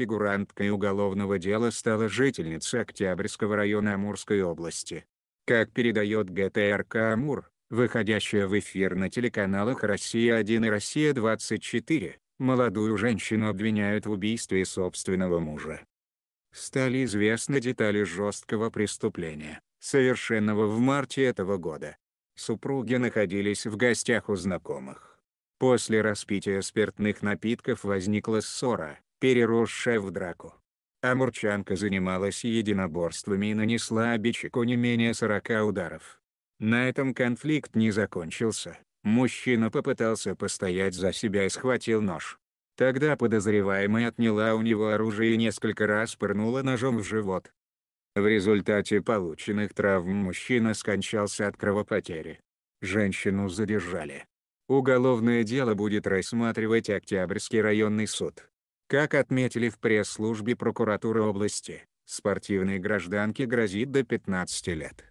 фигуранткой уголовного дела стала жительница Октябрьского района Амурской области. Как передает ГТРК «Амур», выходящая в эфир на телеканалах «Россия-1» и «Россия-24», молодую женщину обвиняют в убийстве собственного мужа. Стали известны детали жесткого преступления, совершенного в марте этого года. Супруги находились в гостях у знакомых. После распития спиртных напитков возникла ссора, переросшая в драку. Амурчанка занималась единоборствами и нанесла обидчику не менее 40 ударов. На этом конфликт не закончился. Мужчина попытался постоять за себя и схватил нож. Тогда подозреваемая отняла у него оружие и несколько раз пырнула ножом в живот. В результате полученных травм мужчина скончался от кровопотери. Женщину задержали. Уголовное дело будет рассматривать Октябрьский районный суд. Как отметили в пресс-службе прокуратуры области, спортивной гражданке грозит до 15 лет.